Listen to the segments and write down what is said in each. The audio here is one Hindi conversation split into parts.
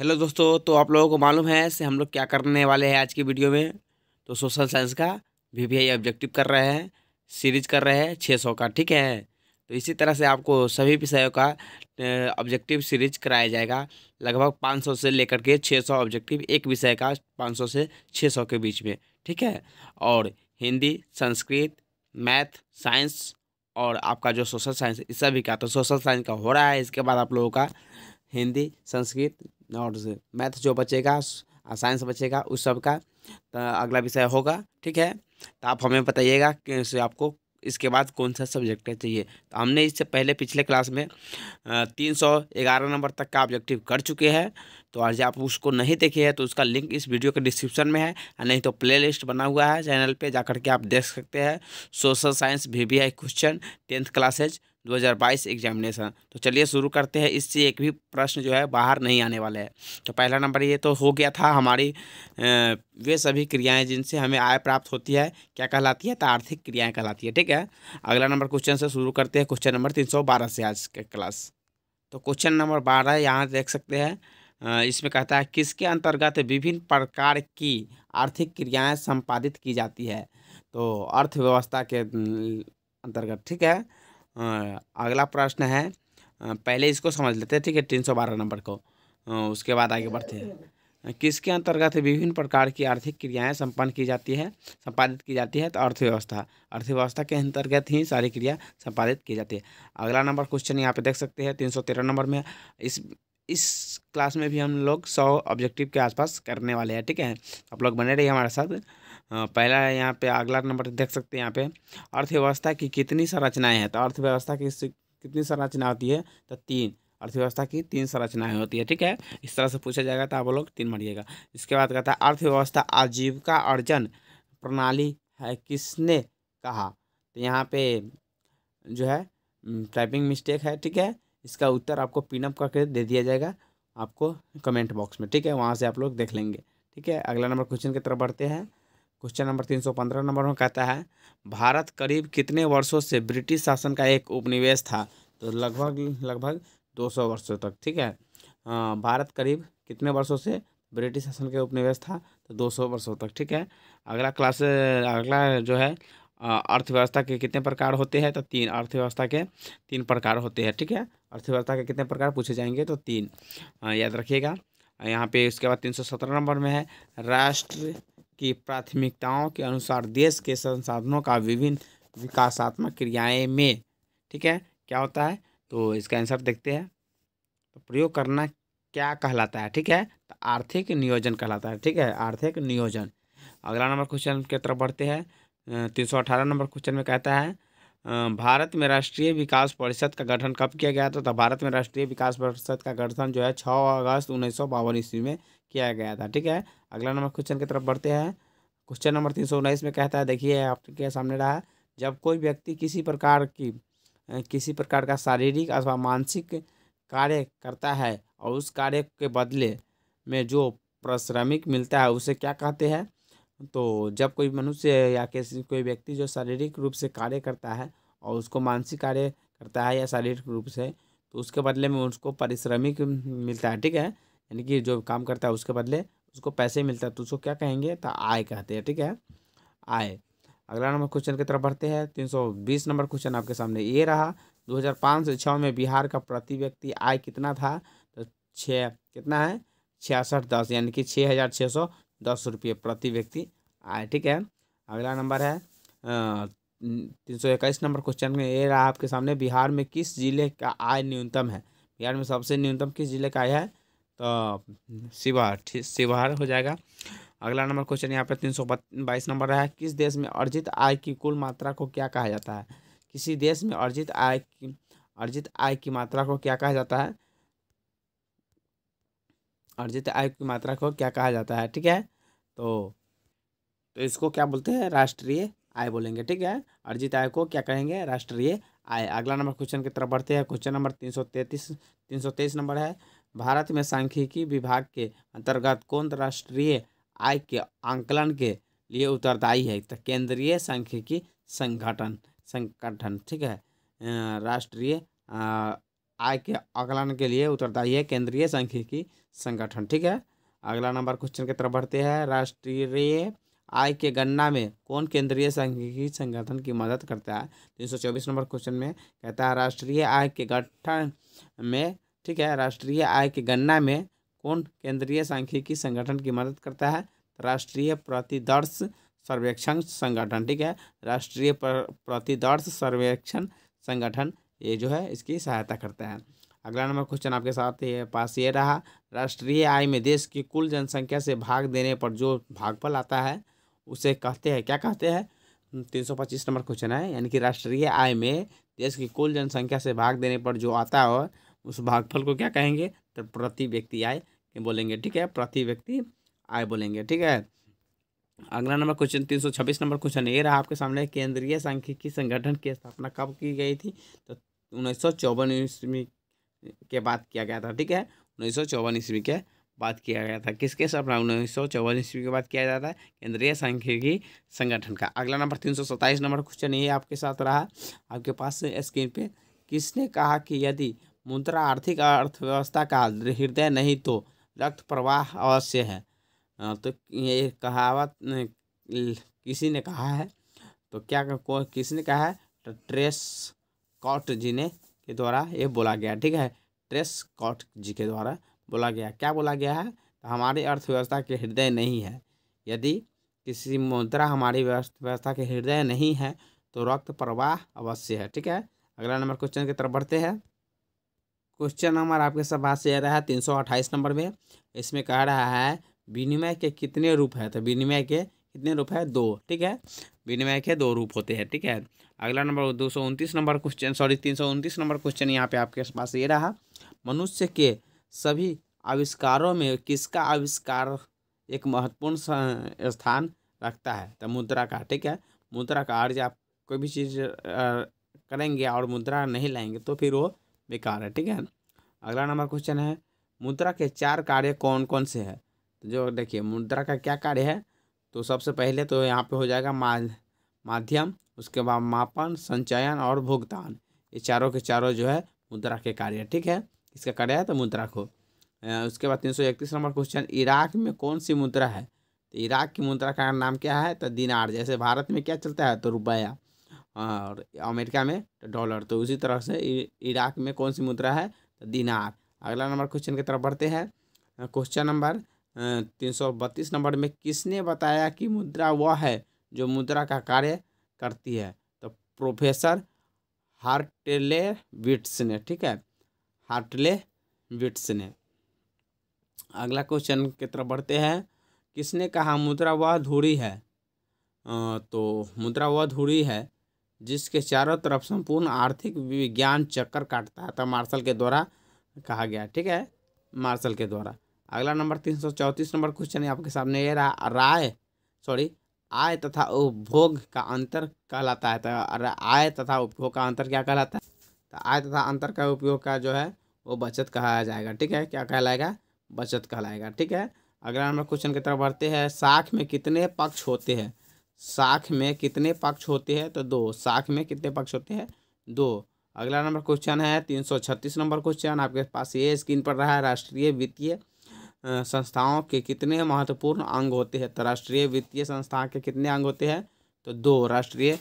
हेलो दोस्तों तो आप लोगों को मालूम है से हम लोग क्या करने वाले हैं आज की वीडियो में तो सोशल साइंस का वी वी आई ऑब्जेक्टिव कर रहे हैं सीरीज कर रहे हैं छः सौ का ठीक है तो इसी तरह से आपको सभी विषयों का ऑब्जेक्टिव सीरीज कराया जाएगा लगभग पाँच सौ से लेकर के छः सौ ऑब्जेक्टिव एक विषय का पाँच सौ से छः सौ के बीच में ठीक है और हिंदी संस्कृत मैथ साइंस और आपका जो सोशल साइंस इस सभी का तो सोशल साइंस का हो रहा है इसके बाद आप लोगों का हिंदी संस्कृत और मैथ जो बचेगा साइंस बचेगा उस सब का अगला विषय होगा ठीक है तो आप हमें बताइएगा कि आपको इसके बाद कौन सा सब्जेक्ट चाहिए तो हमने इससे पहले पिछले क्लास में तीन सौ ग्यारह नंबर तक का ऑब्जेक्टिव कर चुके हैं तो आज आप उसको नहीं देखे हैं तो उसका लिंक इस वीडियो के डिस्क्रिप्शन में है नहीं तो प्ले लिस्ट बना हुआ है चैनल पे जाकर के आप देख सकते हैं social science V I question tenth classes 2022 examination तो चलिए शुरू करते हैं इससे एक भी प्रश्न जो है बाहर नहीं आने वाला है तो पहला नंबर ये तो हो गया था हमारी वे सभी क्रियाएं जिनसे हमें आय प्राप्त होती है क्या कहलाती है तो आर्थिक क्रियाएं कहलाती है ठीक है अगला नंबर क्वेश्चन से शुरू करते हैं क्वेश्चन नंबर तीन से आज के क्लास तो क्वेश्चन नंबर बारह यहाँ देख सकते हैं इसमें कहता है किसके अंतर्गत विभिन्न प्रकार की आर्थिक क्रियाएं संपादित की जाती है तो अर्थव्यवस्था के अंतर्गत ठीक है अगला प्रश्न है पहले इसको समझ लेते हैं ठीक है तीन सौ बारह नंबर को उसके बाद आगे बढ़ते हैं किसके अंतर्गत विभिन्न प्रकार की आर्थिक क्रियाएं संपन्न की जाती है संपादित की जाती है तो अर्थव्यवस्था अर्थव्यवस्था के अंतर्गत ही सारी क्रिया संपादित की जाती है अगला नंबर क्वेश्चन यहाँ पे देख सकते हैं तीन सौ तेरह नंबर में इस इस क्लास में भी हम लोग सौ ऑब्जेक्टिव के आसपास करने वाले हैं ठीक है आप लोग बने रहिए हमारे साथ पहला है यहाँ पे अगला नंबर देख सकते हैं यहाँ पे अर्थव्यवस्था की कितनी संरचनाएं हैं तो अर्थव्यवस्था की कितनी संरचना होती है तो तीन अर्थव्यवस्था की तीन संरचनाएं होती है ठीक है इस तरह से पूछा जाएगा तो आप लोग तीन मरिएगा इसके बाद कहता है अर्थव्यवस्था आजीविका अर्जन प्रणाली है किसने कहा तो यहाँ पे जो है टाइपिंग मिस्टेक है ठीक है इसका उत्तर आपको पिनअप करके दे दिया जाएगा आपको कमेंट बॉक्स में ठीक है वहाँ से आप लोग देख लेंगे ठीक है अगला नंबर क्वेश्चन की तरफ बढ़ते हैं क्वेश्चन नंबर तीन सौ पंद्रह नंबर में कहता है भारत करीब कितने वर्षों से ब्रिटिश शासन का एक उपनिवेश था तो लगभग लगभग दो सौ वर्षों तक ठीक है भारत करीब कितने वर्षों से ब्रिटिश शासन का उपनिवेश था तो दो सौ वर्षों तक ठीक है अगला क्लास अगला जो है अर्थव्यवस्था के कितने प्रकार होते हैं तो तीन अर्थव्यवस्था के तीन प्रकार होते हैं ठीक है अर्थव्यवस्था के कितने प्रकार पूछे जाएंगे तो तीन याद रखिएगा यहाँ पे इसके बाद तीन सौ सत्रह नंबर में है राष्ट्र की प्राथमिकताओं के अनुसार देश के संसाधनों का विभिन्न विकासात्मक क्रियाएं में ठीक है क्या होता है तो इसका आंसर देखते हैं तो प्रयोग करना क्या कहलाता है ठीक है तो आर्थिक नियोजन कहलाता है ठीक है आर्थिक नियोजन अगला नंबर क्वेश्चन की तरफ बढ़ते हैं तीन सौ अठारह नंबर क्वेश्चन में कहता है भारत में राष्ट्रीय विकास परिषद का गठन कब किया गया था तो भारत में राष्ट्रीय विकास परिषद का गठन जो है छः अगस्त उन्नीस सौ ईस्वी में किया गया था ठीक है अगला नंबर क्वेश्चन की तरफ बढ़ते हैं क्वेश्चन नंबर तीन सौ उन्नीस में कहता है देखिए आपके सामने रहा जब कोई व्यक्ति किसी प्रकार की किसी प्रकार का शारीरिक अथवा मानसिक कार्य करता है और उस कार्य के बदले में जो परिश्रमिक मिलता है उसे क्या कहते हैं तो जब कोई मनुष्य या किसी कोई व्यक्ति जो शारीरिक रूप से कार्य करता है और उसको मानसिक कार्य करता है या शारीरिक रूप से तो उसके बदले में उसको परिश्रमिक मिलता है ठीक है यानी कि जो काम करता है उसके बदले उसको पैसे मिलता है तो उसको क्या कहेंगे तो आय कहते हैं ठीक है आय अगला नंबर क्वेश्चन की तरफ बढ़ते हैं तीन सौ बीस नंबर क्वेश्चन आपके सामने ये रहा दो हज़ार पाँच सौ छः में बिहार का प्रति व्यक्ति आय कितना था तो छः कितना है छियासठ दस यानी कि छः हज़ार छः सौ दस रुपये प्रति व्यक्ति आय ठीक है अगला नंबर है तीन सौ इक्कीस नंबर क्वेश्चन में ये रहा आपके सामने बिहार में किस जिले का आय न्यूनतम है बिहार में सबसे न्यूनतम किस जिले का आय है तो शिवहर ठीक शिवार हो जाएगा अगला नंबर क्वेश्चन यहाँ पे तीन सौ बाईस नंबर है किस देश में अर्जित आय की कुल मात्रा को क्या कहा जाता है किसी देश में अर्जित आय की अर्जित आय की मात्रा को क्या कहा जाता है अर्जित आय की मात्रा को क्या कहा जाता है ठीक है तो तो इसको क्या बोलते हैं राष्ट्रीय आय बोलेंगे ठीक है अर्जित आय को क्या कहेंगे राष्ट्रीय आय अगला नंबर क्वेश्चन की तरफ बढ़ते हैं क्वेश्चन नंबर तीन सौ तैंतीस तीन सौ तेईस नंबर है भारत में सांख्यिकी विभाग के अंतर्गत कौन राष्ट्रीय आय के आंकलन के लिए उत्तरदायी है तो केंद्रीय सांख्यिकी संगठन संगठन ठीक है राष्ट्रीय आय के आकलन के लिए उत्तरदायी है केंद्रीय सांख्यिकी संगठन ठीक है अगला नंबर क्वेश्चन की तरफ बढ़ते हैं राष्ट्रीय आय के गणना में कौन केंद्रीय सांख्यिकी संगठन की मदद करता है तीन तो सौ चौबीस नंबर क्वेश्चन में कहता है राष्ट्रीय आय के गठन में ठीक है राष्ट्रीय आय की गणना में कौन केंद्रीय सांख्यिकी संगठन की मदद करता है राष्ट्रीय प्रतिदर्श सर्वेक्षण संगठन ठीक है राष्ट्रीय प्रतिदर्श सर्वेक्षण संगठन ये जो है इसकी सहायता करता है अगला नंबर क्वेश्चन आपके साथ ये पास ये रहा राष्ट्रीय आय में देश की कुल जनसंख्या से भाग देने पर जो भागफल आता है उसे कहते हैं क्या कहते हैं हम्म, तीन सौ पच्चीस नंबर क्वेश्चन है यानी कि राष्ट्रीय आय में देश की कुल जनसंख्या से भाग देने पर जो आता है उस भागफल को क्या कहेंगे तो प्रति व्यक्ति आय बोलेंगे ठीक है प्रति व्यक्ति आय बोलेंगे ठीक है अगला नंबर क्वेश्चन तीन सौ छब्बीस नंबर क्वेश्चन ये रहा आपके सामने केंद्रीय सांख्यिकी संगठन की स्थापना कब की गई थी तो उन्नीस सौ चौवन ईस्वी के बाद किया गया था ठीक है उन्नीस सौ चौवन ईस्वी के बाद किया गया था किसके स्थापना उन्नीस सौ चौवन ईस्वी के बाद किया गया था केंद्रीय सांख्यिकी संगठन का अगला नंबर तीन सौ सत्ताईस नंबर क्वेश्चन ये आपके साथ रहा आपके पास स्क्रीन पे किसने कहा कि यदि मुद्रा आर्थिक अर्थव्यवस्था का हृदय नहीं तो रक्त प्रवाह अवश्य है तो ये कहावत किसी ने कहा है तो क्या किसने कहा है तो ट्रेस कॉट जी ने के द्वारा ये बोला गया ठीक है ट्रेस कॉट जी के द्वारा बोला गया क्या बोला गया है तो हमारी अर्थव्यवस्था के हृदय नहीं है यदि किसी मुद्रा हमारी व्यवस्था के हृदय नहीं है तो रक्त प्रवाह अवश्य है ठीक है अगला नंबर क्वेश्चन की तरफ बढ़ते हैं क्वेश्चन नंबर आपके सब बात से रहा है तीन सौ अट्ठाईस नंबर में इसमें कह रहा है विनिमय के कितने रूप है तो विनिमय के कितने रूप है दो ठीक है विनिमय के दो रूप होते हैं ठीक है अगला नंबर दो सौ उनतीस नंबर क्वेश्चन सॉरी तीन सौ उनतीस नंबर क्वेश्चन यहाँ पे आपके पास ये रहा मनुष्य के सभी आविष्कारों में किसका आविष्कार एक महत्वपूर्ण स्थान रखता है तो मुद्रा का ठीक है मुद्रा का अर्ज आप कोई भी चीज़ करेंगे और मुद्रा नहीं लाएंगे तो फिर वो बेकार है ठीक है अगला नंबर क्वेश्चन है मुद्रा के चार कार्य कौन कौन से है तो जो देखिए मुद्रा का क्या कार्य है तो सबसे पहले तो यहाँ पे हो जाएगा माध्यम उसके बाद मापन संचयन और भुगतान ये चारों के चारों जो है मुद्रा के कार्य ठीक है इसका कार्य है तो मुद्रा को उसके बाद तीन सौ इकतीस नंबर क्वेश्चन इराक में कौन सी मुद्रा है तो इराक की मुद्रा का नाम क्या है तो दिनार जैसे भारत में क्या चलता है तो रुपया और अमेरिका में तो डॉलर तो उसी तरह से इराक में कौन सी मुद्रा है तो दिनार अगला नंबर क्वेश्चन की तरफ बढ़ते हैं क्वेश्चन नंबर तीन सौ बत्तीस नंबर में किसने बताया कि मुद्रा वह है जो मुद्रा का कार्य करती है तो प्रोफेसर हार्टले विट्स ने ठीक है हार्टले विट्स ने अगला क्वेश्चन की तरफ बढ़ते हैं किसने कहा मुद्रा वह धूरी है तो मुद्रा वह धूरी है जिसके चारों तरफ संपूर्ण आर्थिक विज्ञान चक्कर काटता है तब मार्शल के द्वारा कहा गया ठीक है मार्शल के द्वारा अगला नंबर तीन सौ चौंतीस नंबर क्वेश्चन है आपके सामने ये रहा राय सॉरी आय तथा उपभोग का अंतर कहलाता है तो आय तथा उपभोग का अंतर क्या कहलाता है तो आय तथा अंतर का उपयोग का जो है वो बचत कहा जाएगा ठीक है क्या कहलाएगा बचत कहलाएगा ठीक है अगला नंबर क्वेश्चन की तरफ बढ़ते हैं साख में कितने पक्ष होते हैं शाख में कितने पक्ष होते हैं तो दो शाख में कितने पक्ष होते हैं दो अगला नंबर क्वेश्चन है तीन सौ छत्तीस नंबर क्वेश्चन आपके पास ये स्क्रीन पर रहा है राष्ट्रीय वित्तीय संस्थाओं के कितने महत्वपूर्ण अंग होते हैं तो राष्ट्रीय वित्तीय संस्था के कितने अंग होते हैं तो दो राष्ट्रीय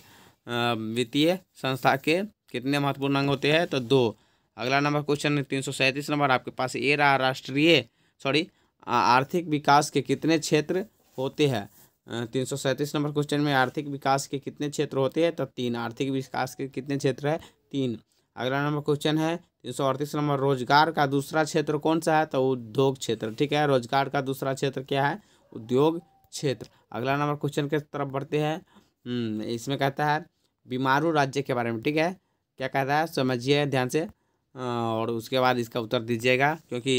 वित्तीय संस्था के कितने महत्वपूर्ण अंग होते हैं तो दो अगला नंबर क्वेश्चन तीन सौ सैंतीस नंबर आपके पास ये रहा राष्ट्रीय सॉरी आर्थिक विकास के कितने क्षेत्र होते हैं तीन सौ सैंतीस नंबर क्वेश्चन में आर्थिक विकास के कितने क्षेत्र होते हैं तो तीन आर्थिक विकास के कितने क्षेत्र है तीन अगला नंबर क्वेश्चन है तीन सौ अड़तीस नंबर रोजगार का दूसरा क्षेत्र कौन सा है तो उद्योग क्षेत्र ठीक है रोजगार का दूसरा क्षेत्र क्या है उद्योग क्षेत्र अगला नंबर क्वेश्चन के तरफ बढ़ते हैं हम्म, इसमें कहता है बीमारू राज्य के बारे में ठीक है क्या कहता है समझिए ध्यान से और उसके बाद इसका उत्तर दीजिएगा क्योंकि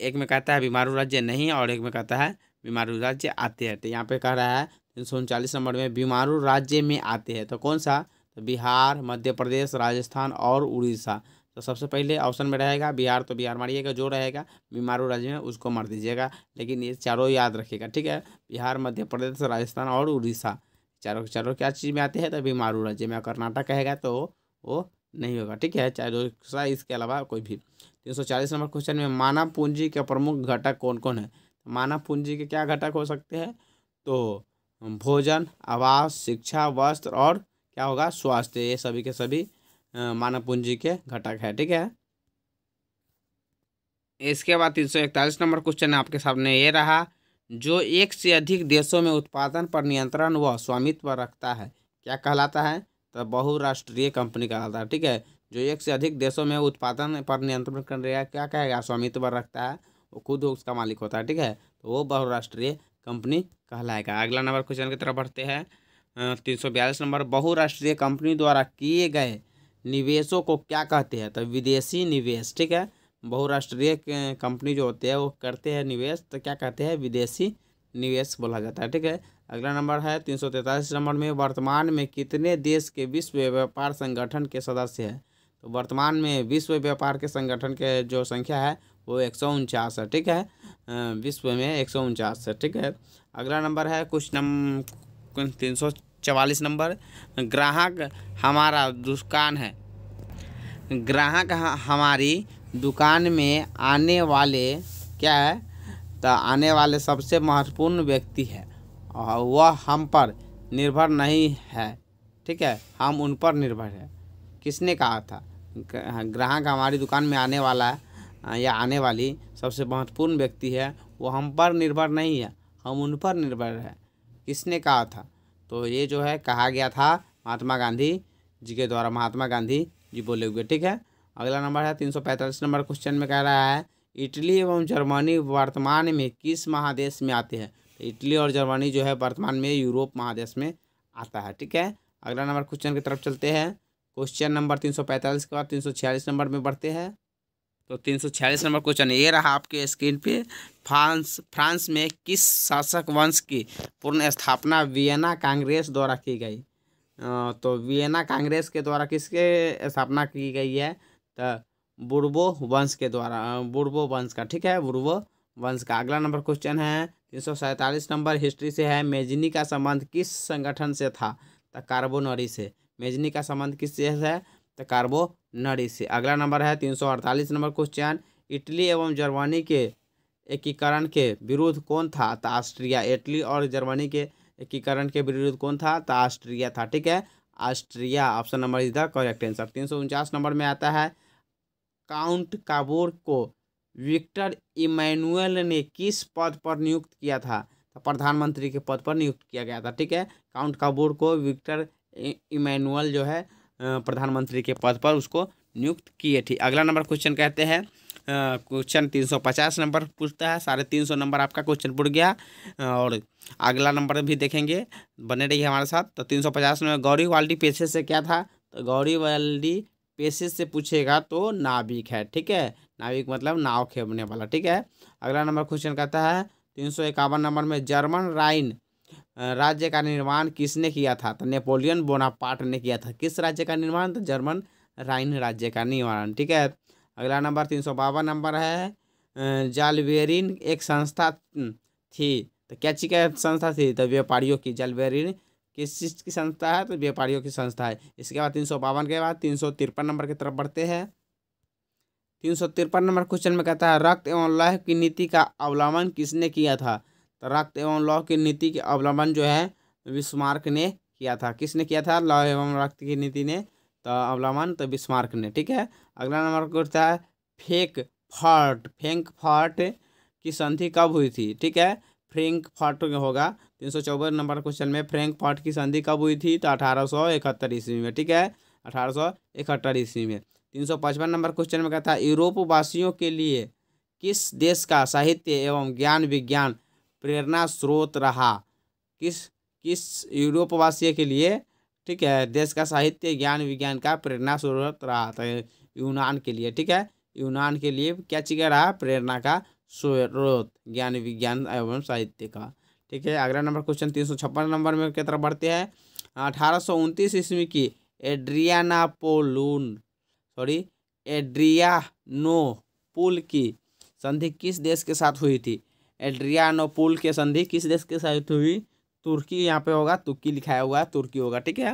एक में कहता है बीमारू राज्य नहीं और एक में कहता है बीमारू राज्य आते हैं तो यहाँ पे कह रहा है तीन सौ उनचालीस नंबर में बीमारू राज्य में आते हैं तो कौन सा तो बिहार मध्य प्रदेश राजस्थान और उड़ीसा तो सबसे पहले ऑप्शन में रहेगा बिहार तो बिहार मारिएगा जो रहेगा बीमारू राज्य में उसको मार दीजिएगा लेकिन ये चारों याद रखिएगा ठीक है बिहार मध्य प्रदेश राजस्थान और उड़ीसा चारों चारों क्या चीज़ में आते हैं तो बीमारू राज्य में कर्नाटक कहेगा तो वो नहीं होगा ठीक है चाहे दूसरा इसके अलावा कोई भी तीन सौ चालीस नंबर क्वेश्चन में मानव पूंजी के प्रमुख घटक कौन कौन है मानव पूंजी के क्या घटक हो सकते हैं तो भोजन आवास शिक्षा वस्त्र और क्या होगा स्वास्थ्य ये सभी के सभी मानव पूंजी के घटक है ठीक है इसके बाद तीन सौ इकतालीस नंबर क्वेश्चन आपके सामने ये रहा जो एक से अधिक देशों में उत्पादन पर नियंत्रण व स्वामित्व रखता है क्या कहलाता है तो बहुराष्ट्रीय कंपनी कहलाता है ठीक है जो एक से अधिक देशों में उत्पादन पर नियंत्रण कर रहा है क्या कहेगा स्वामित्व रखता है वो खुद उसका मालिक होता है ठीक है तो वो बहुराष्ट्रीय कंपनी कहलाएगा अगला नंबर क्वेश्चन की तरफ बढ़ते हैं तीन सौ बयालीस नंबर बहुराष्ट्रीय कंपनी द्वारा किए गए निवेशों को क्या कहते हैं तो विदेशी निवेश ठीक है बहुराष्ट्रीय कंपनी जो होती है वो करते हैं निवेश तो क्या कहते हैं विदेशी निवेश बोला जाता है ठीक है अगला नंबर है तीन सौ तैंतालीस नंबर में वर्तमान में कितने देश के विश्व व्यापार संगठन के सदस्य हैं तो वर्तमान में विश्व व्यापार के संगठन के जो संख्या है वो एक सौ उनचास है ठीक है विश्व में एक सौ उनचास है ठीक है अगला नंबर है कुछ नम तीन सौ चवालीस नंबर ग्राहक हमारा दुकान है ग्राहक हमारी दुकान में आने वाले क्या है तो आने वाले सबसे महत्वपूर्ण व्यक्ति है और वह हम पर निर्भर नहीं है ठीक है हम उन पर निर्भर है किसने कहा था ग्राहक हमारी दुकान में आने वाला है या आने वाली सबसे महत्वपूर्ण व्यक्ति है वो हम पर निर्भर नहीं है हम उन पर निर्भर है किसने कहा था तो ये जो है कहा गया था महात्मा गांधी जी के द्वारा महात्मा गांधी जी बोले हुए ठीक है अगला नंबर है तीन सौ पैंतालीस नंबर क्वेश्चन में कह रहा है इटली एवं जर्मनी वर्तमान में किस महादेश में आते हैं तो इटली और जर्मनी जो है वर्तमान में यूरोप महादेश में आता है ठीक है अगला नंबर क्वेश्चन की तरफ चलते हैं क्वेश्चन नंबर तीन सौ पैंतालीस के बाद तीन सौ छियालीस नंबर में बढ़ते हैं तो तीन सौ छियालीस नंबर क्वेश्चन ये रहा आपके स्क्रीन पे फ्रांस फ्रांस में किस शासक वंश की पूर्ण स्थापना वियना कांग्रेस द्वारा की गई तो वियना कांग्रेस के द्वारा किसके स्थापना की गई है तो बुर्बो वंश के द्वारा बुर्बो वंश का ठीक है बुर्बो वंश का अगला नंबर क्वेश्चन है तीन सौ सैंतालीस नंबर हिस्ट्री से है मेजनी का संबंध किस संगठन से था तो कार्बोनरी से मेजनी का संबंध किस से है तो कार्बो नड़ी से अगला नंबर है तीन सौ अड़तालीस नंबर क्वेश्चन इटली एवं जर्मनी के एकीकरण के विरुद्ध कौन था तो ऑस्ट्रिया इटली और जर्मनी के एकीकरण के विरुद्ध कौन था तो ऑस्ट्रिया था ठीक है Austria option number is the correct answer तीन सौ उनचास नंबर में आता है काउंट काबोर को विक्टर इमैनुअल ने किस पद पर नियुक्त किया था तो प्रधानमंत्री के पद पर नियुक्त किया गया था ठीक है काउंट काबोर को विक्टर इमैनुअल जो है प्रधानमंत्री के पद पर उसको नियुक्त किए थी अगला नंबर क्वेश्चन कहते हैं क्वेश्चन तीन सौ पचास नंबर पूछता है साढ़े तीन सौ नंबर आपका क्वेश्चन पूछ गया और अगला नंबर भी देखेंगे बने रहिए हमारे साथ तो तीन सौ पचास नंबर गौरी वाल्डी पेशे से क्या था तो गौरी वाल्डी पेशे से पूछेगा तो नाविक है ठीक है नाविक मतलब नाव खेपने वाला ठीक है अगला नंबर क्वेश्चन कहता है तीन सौ इक्यावन नंबर में जर्मन राइन राज्य का निर्माण किसने किया था तो नेपोलियन बोनापार्ट ने किया था किस राज्य का निर्माण तो जर्मन राइन राज्य का निर्माण ठीक है अगला नंबर तीन सौ बावन नंबर है जालवेरिन एक संस्था थी तो क्या चीज क्या संस्था थी तो व्यापारियों की जालवेरिन किस चीज़ की संस्था है तो व्यापारियों की संस्था है इसके बाद तीन सौ बावन के बाद तीन सौ तिरपन नंबर की तरफ बढ़ते हैं तीन सौ तिरपन नंबर क्वेश्चन में कहता है रक्त एवं लह की नीति का अवलंबन किसने किया था रक्त एवं लौह की नीति के अवलंबन जो है विस्मार्क ने किया था किसने किया था लौह एवं रक्त की नीति ने तो अवलंबन तो विस्मार्क ने ठीक है अगला नंबर करता है फेक फर्ट फेंक फर्ट की संधि कब हुई थी ठीक है फ्रेंक फर्ट होगा तीन सौ चौवन नंबर क्वेश्चन में फ्रेंक फर्ट की संधि कब हुई थी तो अठारह सौ इकहत्तर ईस्वी में ठीक है अठारह सौ इकहत्तर ईस्वी में तीन सौ पचपन नंबर क्वेश्चन में कहता है यूरोप वासियों के लिए किस देश का साहित्य एवं ज्ञान विज्ञान प्रेरणा स्रोत रहा किस किस यूरोपवासी के लिए ठीक है देश का साहित्य ज्ञान विज्ञान का प्रेरणा स्रोत रहा था यूनान के लिए ठीक है यूनान के लिए क्या चीज़ रहा प्रेरणा का स्रोत ज्ञान विज्ञान एवं साहित्य का ठीक है अगला नंबर क्वेश्चन तीन सौ छप्पन नंबर में की तरफ बढ़ते हैं अठारह सौ उनतीस ईस्वी की Adrianople sorry Adrianople की संधि किस देश के साथ हुई थी एड्रियानो पुल संधि किस देश के साथ हुई तुर्की यहाँ पे होगा तुर्की लिखाया हुआ है तुर्की होगा ठीक है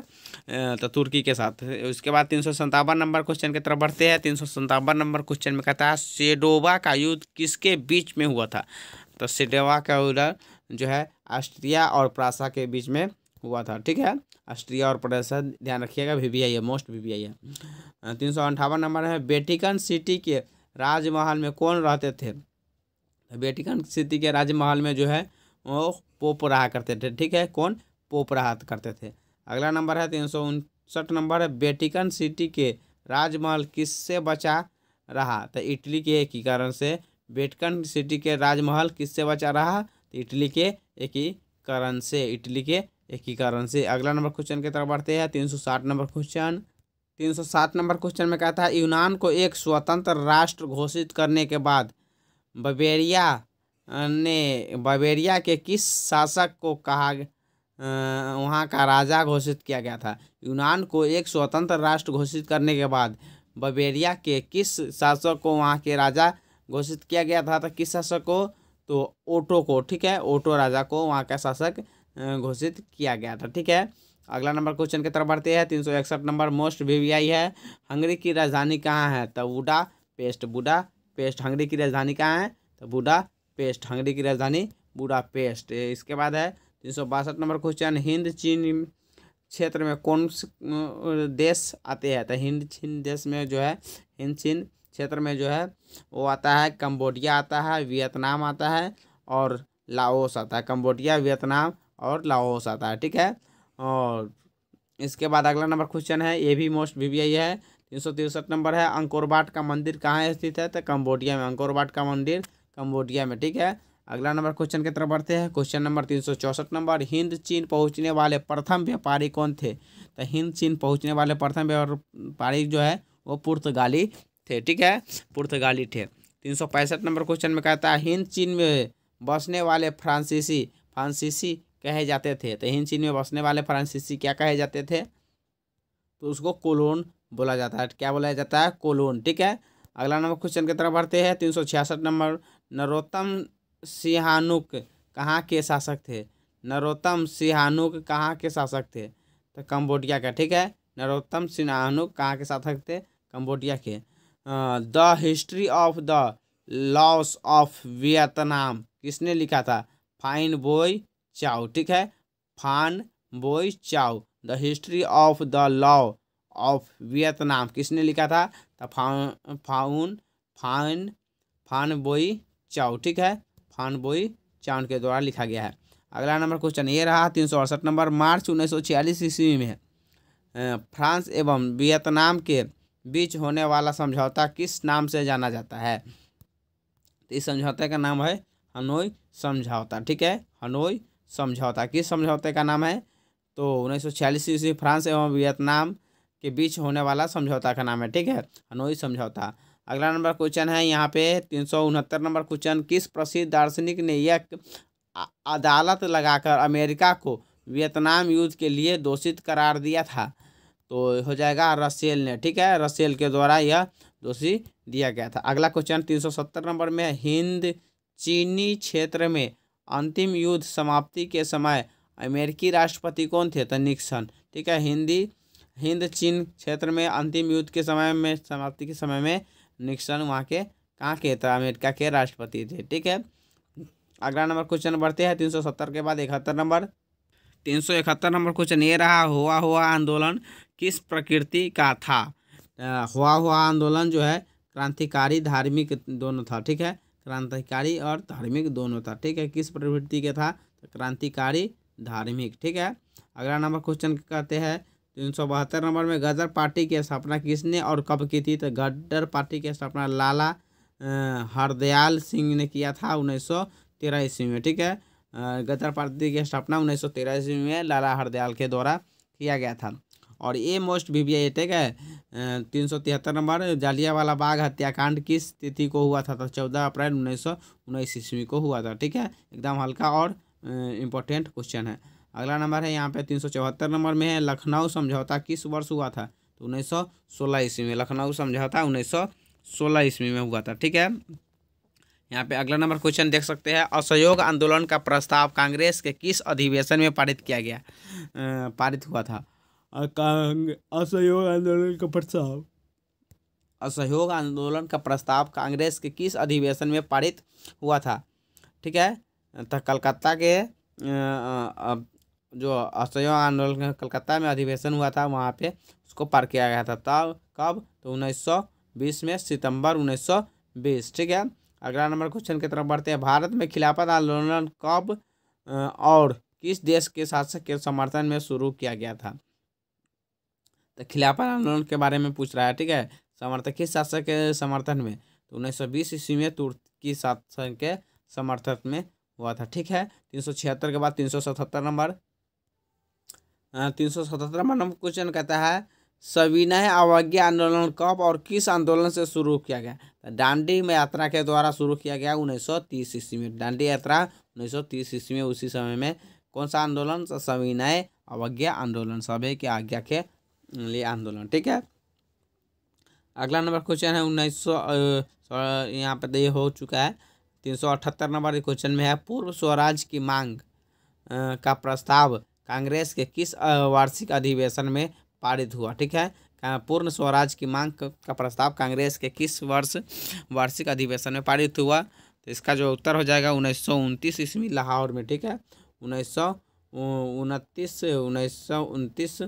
तो तुर्की के साथ उसके बाद तीन सौ सन्तावन नंबर क्वेश्चन की तरफ बढ़ते हैं तीन सौ संतावन नंबर क्वेश्चन में कहता है सेडोवा का युद्ध किसके बीच में हुआ था तो सेडोवा का युद्ध जो है ऑस्ट्रिया और प्रासा के बीच में हुआ था ठीक है ऑस्ट्रिया और प्रासा ध्यान रखिएगा वी वी आई है मोस्ट वी वी आई है तीन सौ अंठावन नंबर है वेटिकन सिटी के राजमहल में कौन रहते थे वेटिकन सिटी के राजमहल में जो है वो पोप रहा करते थे ठीक है कौन पोप रहा करते थे अगला नंबर है तीन सौ उनसठ नंबर है वेटिकन सिटी के राजमहल किससे बचा रहा तो इटली के एक ही कारण से वेटिकन सिटी के राजमहल किससे बचा रहा तो इटली के एक ही कारण से इटली के एक ही कारण से अगला नंबर क्वेश्चन की तरफ बढ़ते हैं तीन सौ साठ नंबर क्वेश्चन तीन सौ सात नंबर क्वेश्चन में कहता है यूनान को एक स्वतंत्र राष्ट्र घोषित करने के बाद बवेरिया ने बवेरिया के किस शासक को कहा वहाँ का राजा घोषित किया गया था यूनान को एक स्वतंत्र राष्ट्र घोषित करने के बाद बवेरिया के किस शासक को वहाँ के राजा घोषित किया गया था तो किस शासक को तो ओटो को ठीक है ओटो राजा को वहाँ का शासक घोषित किया गया था ठीक है अगला नंबर क्वेश्चन की तरफ बढ़ते हैं तीन सौ इकसठ नंबर मोस्ट वी है हंगरी की राजधानी कहाँ है तो Budapest Budapest Hungary की राजधानी कहाँ है तो बूढ़ा पेस्ट हंगरी की राजधानी बूढ़ा पेस्ट इसके बाद है तीन सौ बासठ नंबर क्वेश्चन हिंद चीन क्षेत्र में कौन देश आते हैं तो हिंद चीन देश में जो है हिंद चीन क्षेत्र में जो है वो आता है कम्बोडिया आता है वियतनाम आता है और लाओस आता है कम्बोडिया वियतनाम और लाओस आता है ठीक है और इसके बाद अगला नंबर क्वेश्चन है ये भी मोस्ट वीवीआई है तीन सौ तिरसठ नंबर है अंकोरबाट का मंदिर कहाँ स्थित है तो कम्बोडिया में अंकोरबाट का मंदिर कम्बोडिया में ठीक है अगला नंबर क्वेश्चन की तरफ बढ़ते हैं क्वेश्चन नंबर तीन सौ चौसठ नंबर हिंद चीन पहुंचने वाले प्रथम व्यापारी कौन थे तो हिंद चीन पहुंचने वाले प्रथम व्यापारी जो है वो पुर्तगाली थे ठीक है पुर्तगाली थे तीन सौ पैंसठ नंबर क्वेश्चन में कहता है हिंद चीन में बसने वाले फ्रांसीसी फ्रांसीसी कहे जाते थे तो हिंद चीन में बसने वाले फ्रांसीसी क्या कहे जाते थे तो उसको कोलोन बोला जाता है क्या बोला जाता है कोलोन ठीक है अगला नंबर क्वेश्चन की तरफ बढ़ते हैं तीन सौ छियासठ नंबर नरोत्तम सिहानुक कहाँ के शासक थे नरोत्तम सिहानुक कहाँ के शासक थे तो कम्बोडिया का ठीक है नरोत्तम सिन्हानुक कहाँ के शासक थे कम्बोडिया के the history of the loss of Vietnam किसने लिखा था फाइन बॉय चाउ ठीक है Phan Boi Chau the history of the law of Vietnam किसने लिखा था तो फाउन फाउन फान फान बोई चाउ ठीक है फान बोई चाउन के द्वारा लिखा गया है अगला नंबर क्वेश्चन ये रहा तीन सौ अड़सठ नंबर मार्च उन्नीस सौ छियालीस ईस्वी में फ्रांस एवं वियतनाम के बीच होने वाला समझौता किस नाम से जाना जाता है इस समझौते का नाम है हनोई समझौता ठीक है हनोई समझौता किस समझौते का नाम है तो उन्नीस सौ छियालीस ईस्वी फ्रांस एवं वियतनाम के बीच होने वाला समझौता का नाम है ठीक है हनोई समझौता अगला नंबर क्वेश्चन है यहाँ पे तीन सौ उनहत्तर नंबर क्वेश्चन किस प्रसिद्ध दार्शनिक ने यह अदालत लगाकर अमेरिका को वियतनाम युद्ध के लिए दोषित करार दिया था तो हो जाएगा रसेल ने ठीक है रसेल के द्वारा यह दोषी दिया गया था अगला क्वेश्चन तीन सौ सत्तर नंबर में हिंद चीनी क्षेत्र में अंतिम युद्ध समाप्ति के समय अमेरिकी राष्ट्रपति कौन थे तो निक्सन ठीक है हिंदी हिंद चीन क्षेत्र में अंतिम युद्ध के समय में समाप्ति के समय में निक्सन वहाँ के कहाँ के थे अमेरिका के राष्ट्रपति थे ठीक है अगला नंबर क्वेश्चन बढ़ते हैं तीन सौ सत्तर के बाद इकहत्तर नंबर तीन सौ इकहत्तर नंबर क्वेश्चन ये रहा हुआ हुआ आंदोलन किस प्रकृति का था हुआ हुआ आंदोलन जो है क्रांतिकारी धार्मिक दोनों था ठीक है क्रांतिकारी और धार्मिक दोनों था ठीक है किस प्रवृत्ति के था तो क्रांतिकारी धार्मिक ठीक है अगला नंबर क्वेश्चन कहते हैं तीन सौ बहत्तर नंबर में गदर पार्टी की स्थापना किसने और कब की थी तो गदर पार्टी की स्थापना लाला हरदयाल सिंह ने किया था उन्नीस सौ तेरह ईस्वी में ठीक है गदर पार्टी की स्थापना उन्नीस सौ तेरह ईस्वी में लाला हरदयाल के द्वारा किया गया था और ए मोस्ट वीवीआई ठीक है तीन सौ तिहत्तर नंबर जालियावाला बाग हत्याकांड किस तिथि को हुआ था तो चौदह अप्रैल उन्नीस सौ उन्नीस ईस्वी को हुआ था ठीक है एकदम हल्का और इम्पोर्टेंट क्वेश्चन है अगला नंबर है यहाँ पे तीन सौ चौहत्तर नंबर में है लखनऊ समझौता किस वर्ष हुआ था तो उन्नीस सौ सोलह ईस्वी में लखनऊ समझौता उन्नीस सौ सोलह ईस्वी में हुआ था ठीक है यहाँ पे अगला नंबर क्वेश्चन देख सकते हैं असहयोग आंदोलन का प्रस्ताव कांग्रेस के किस अधिवेशन में पारित किया गया पारित हुआ था असहयोग आंदोलन का प्रस्ताव असहयोग आंदोलन का प्रस्ताव कांग्रेस के किस अधिवेशन में पारित हुआ था ठीक है तो कलकत्ता के जो असहयोग आंदोलन कलकत्ता में अधिवेशन हुआ था वहाँ पे उसको पार किया गया था तब कब तो 1920 में सितंबर 1920 ठीक है अगला नंबर क्वेश्चन की तरफ बढ़ते हैं भारत में खिलाफत आंदोलन कब और किस देश के शासक के समर्थन में शुरू किया गया था तो खिलाफत आंदोलन के बारे में पूछ रहा है ठीक है समर्थक किस शासक के समर्थन में तो उन्नीस सौ बीस ईस्वी में तुर्की शासन के समर्थन में हुआ था ठीक है तीन सौ छिहत्तर के बाद तीन सौ सतहत्तर नंबर तीन सौ सतहत्तर नंबर क्वेश्चन कहता है सविनय अवज्ञा आंदोलन कब और किस आंदोलन से शुरू किया गया तो डांडी में यात्रा के द्वारा शुरू किया गया उन्नीस सौ तीस ईस्वी में डांडी यात्रा उन्नीस सौ तीस ईस्वी में उसी समय में कौन सा आंदोलन तो सविनय अवज्ञा आंदोलन सभी के आज्ञा के लिए आंदोलन ठीक है अगला नंबर क्वेश्चन है उन्नीस सौ यहाँ पर ये हो चुका है तीन सौ अठहत्तर नंबर क्वेश्चन में है पूर्व स्वराज की मांग आ, का प्रस्ताव कांग्रेस के किस वार्षिक अधिवेशन में पारित हुआ ठीक है पूर्ण स्वराज की मांग का प्रस्ताव कांग्रेस के किस वर्ष वार्षिक अधिवेशन में पारित हुआ तो इसका जो उत्तर हो जाएगा उन्नीस सौ उनतीस ईस्वी लाहौर में ठीक है उन्नीस सौ उनतीस उन्नीस सौ उनतीस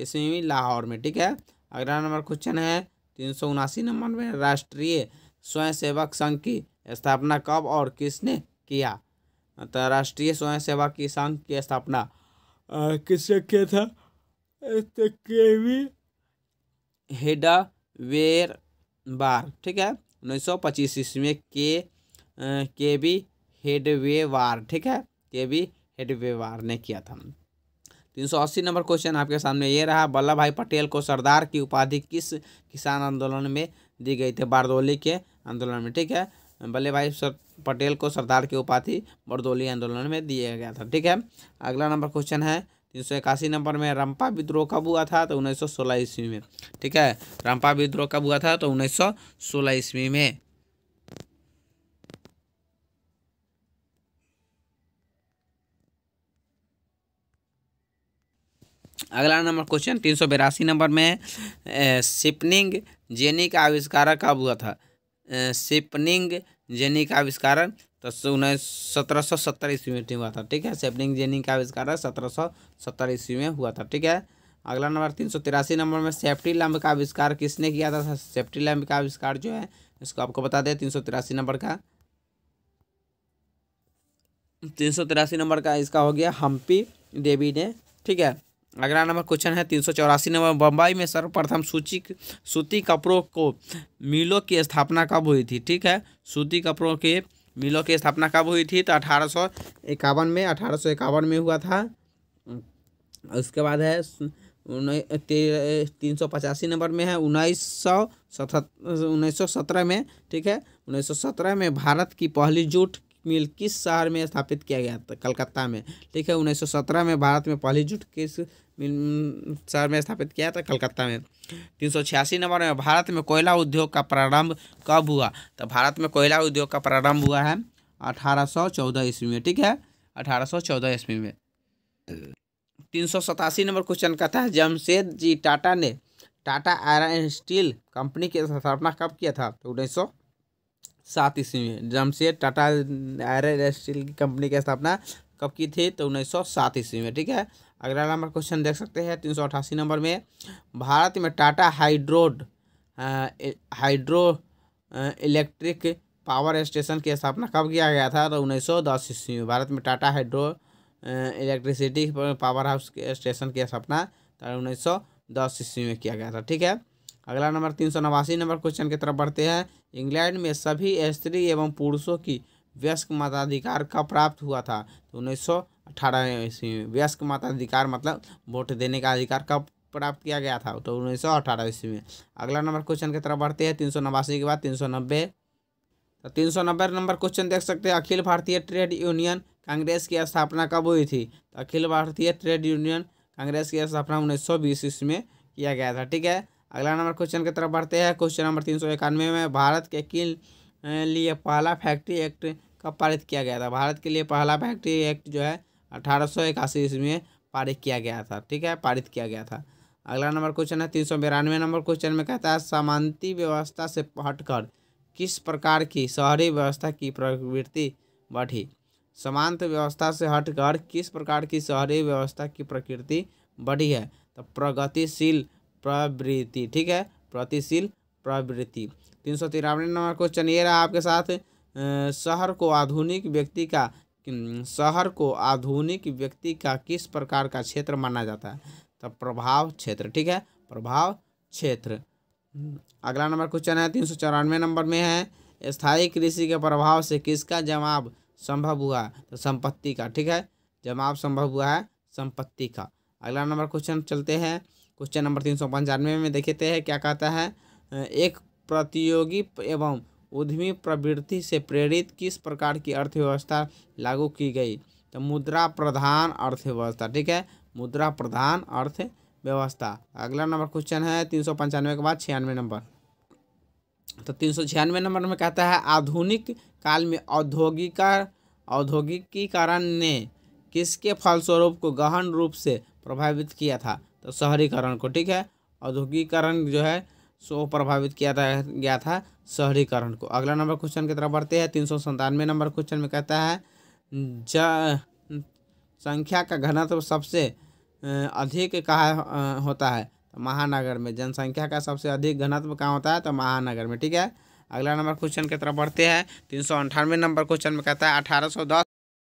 इसमें भी लाहौर में ठीक है अगला नंबर क्वेश्चन है तीन सौ उनासी नंबर में राष्ट्रीय स्वयंसेवक संघ की स्थापना कब और किसने किया तो राष्ट्रीय स्वयंसेवक की संघ की स्थापना किसने किया था तो हेडा वेर बार ठीक है उन्नीस सौ पच्चीस ईस्वी में के के बी वार ठीक है के बी हेडवे वार ने किया था 380 नंबर क्वेश्चन आपके सामने ये रहा वल्लभ भाई पटेल को सरदार की उपाधि किस किसान आंदोलन में दी गई थी बारदोली के आंदोलन में ठीक है वल्लभ भाई सर पटेल को सरदार की उपाधि बारदोली आंदोलन में दिया गया था ठीक है अगला नंबर क्वेश्चन है तीन सौ इक्यासी नंबर में रंपा विद्रोह कब हुआ था तो उन्नीस सौ सोलह ईस्वी में ठीक है रंपा विद्रोह कब हुआ था तो उन्नीस सौ सोलह ईस्वी में अगला नंबर क्वेश्चन तीन सौ बिरासी नंबर में सिपनिंग जेनी का आविष्कार कब हुआ था सिपनिंग जेनी का आविष्कार तो उन्नीस सत्रह सौ सत्तर ईस्वी में हुआ था ठीक है सिपनिंग जेनी का आविष्कार सत्रह सौ सत्तर ईस्वी में हुआ था ठीक है अगला नंबर तीन सौ तिरासी नंबर में सेफ्टी लैम्प का आविष्कार किसने किया था सेफ्टी लैम्प का आविष्कार जो है इसको आपको बता दें तीन सौ तिरासी नंबर का तीन सौ तिरासी नंबर का इसका हो गया हम्पी देवी ने ठीक है अगला नंबर क्वेश्चन है तीन सौ चौरासी नंबर बम्बई में सर्वप्रथम सूची सूती कपड़ों को मिलों की स्थापना कब हुई थी ठीक है सूती कपड़ों के मिलों की स्थापना कब हुई थी तो अठारह सौ इक्यावन में अठारह सौ इक्यावन में हुआ था उसके बाद है तीन सौ पचासी नंबर में है उन्नीस सौ उन्नीस सौ सत्रह में ठीक है उन्नीस सौ सत्रह में भारत की पहली जूट मिल किस शहर में स्थापित किया गया था कलकत्ता में ठीक है उन्नीस सौ सत्रह में भारत में पहली जूट किस शहर में स्थापित किया था कलकत्ता में तीन सौ छियासी नंबर में भारत में कोयला उद्योग का प्रारंभ कब हुआ तो भारत में कोयला उद्योग का प्रारंभ हुआ है अठारह सौ चौदह ईस्वी में ठीक है अठारह सौ चौदह ईस्वी में तीन सौ सतासी नंबर क्वेश्चन कहता है जमशेद जी टाटा ने टाटा आयरन स्टील कंपनी की स्थापना कब किया था तो उन्नीस सौ सात ईस्वी में जमशेद टाटा आयरन स्टील की कंपनी की स्थापना कब की थी तो उन्नीस सौ सात ईस्वी में ठीक है अगला नंबर क्वेश्चन देख सकते हैं तीन सौ अठासी नंबर में भारत में Tata hydro hydro electric power station की स्थापना कब किया गया था तो उन्नीस सौ दस ईस्वी में भारत में Tata hydro electricity power house station की स्थापना तो उन्नीस सौ दस ईस्वी में किया गया था ठीक है अगला नंबर तीन सौ नवासी नंबर क्वेश्चन की तरफ बढ़ते हैं इंग्लैंड में सभी स्त्री एवं पुरुषों की व्यस्क मताधिकार कब प्राप्त हुआ था तो उन्नीस सौ अठारह ईस्वी वयस्क मताधिकार मतलब वोट देने का अधिकार कब प्राप्त किया गया था तो उन्नीस सौ अठारह ईस्वी में अगला नंबर क्वेश्चन की तरफ बढ़ते हैं तीन सौ नवासी के बाद तीन सौ नब्बे तो तीन सौ नब्बे नंबर क्वेश्चन देख सकते हैं अखिल भारतीय ट्रेड यूनियन कांग्रेस की स्थापना कब हुई थी तो अखिल भारतीय ट्रेड यूनियन कांग्रेस की स्थापना उन्नीस सौ बीस ईस्वी में किया गया था ठीक है अगला नंबर क्वेश्चन की तरफ बढ़ते हैं क्वेश्चन नंबर तीन सौ इक्यानवे में भारत के किन लिए पहला फैक्ट्री एक्ट कब पारित किया गया था भारत के लिए पहला फैक्ट्री एक्ट जो है अठारह सौ इक्यासी ईस्वी में पारित किया गया था ठीक है पारित किया गया था अगला नंबर क्वेश्चन है तीन सौ बिरानवे नंबर क्वेश्चन में कहता है सामांति व्यवस्था से हटकर किस प्रकार की शहरी व्यवस्था की प्रवृत्ति बढ़ी समांत व्यवस्था से हटकर किस प्रकार की शहरी व्यवस्था की प्रकृति बढ़ी है तो प्रगतिशील प्रवृत्ति ठीक है प्रगतिशील प्रवृत्ति तीन सौ तिरानवे नंबर क्वेश्चन ये रहा आपके साथ शहर को आधुनिक व्यक्ति का शहर को आधुनिक व्यक्ति का किस प्रकार का क्षेत्र माना जाता है तो प्रभाव क्षेत्र ठीक है प्रभाव क्षेत्र अगला नंबर क्वेश्चन है तीन सौ चौरानवे नंबर में है स्थायी कृषि के प्रभाव से किसका जवाब संभव हुआ तो संपत्ति का ठीक है जवाब संभव हुआ है संपत्ति का अगला नंबर क्वेश्चन चलते हैं क्वेश्चन नंबर तीन सौ पंचानवे में देखते हैं क्या कहता है एक प्रतियोगी एवं उद्यमी प्रवृत्ति से प्रेरित किस प्रकार की अर्थव्यवस्था लागू की गई तो मुद्रा प्रधान अर्थव्यवस्था ठीक है मुद्रा प्रधान अर्थव्यवस्था अगला नंबर क्वेश्चन है तीन सौ पंचानवे के बाद छियानवे नंबर तो तीन सौ छियानवे नंबर में कहता है आधुनिक काल में औद्योगिका औद्योगिकीकरण ने किसके फलस्वरूप को गहन रूप से प्रभावित किया था तो शहरीकरण को ठीक है औद्योगिकीकरण जो है सो प्रभावित किया गया था शहरीकरण को अगला नंबर क्वेश्चन की तरफ बढ़ते हैं तीन सौ संतानवे नंबर क्वेश्चन में कहता है ज संख्या का घनत्व तो सबसे अधिक कहाँ होता है तो महानगर में जनसंख्या का सबसे अधिक घनत्व कहाँ होता है तो महानगर में ठीक है अगला नंबर क्वेश्चन की तरफ बढ़ते हैं तीन सौ अंठानवे नंबर क्वेश्चन में कहता है अठारह सौ दस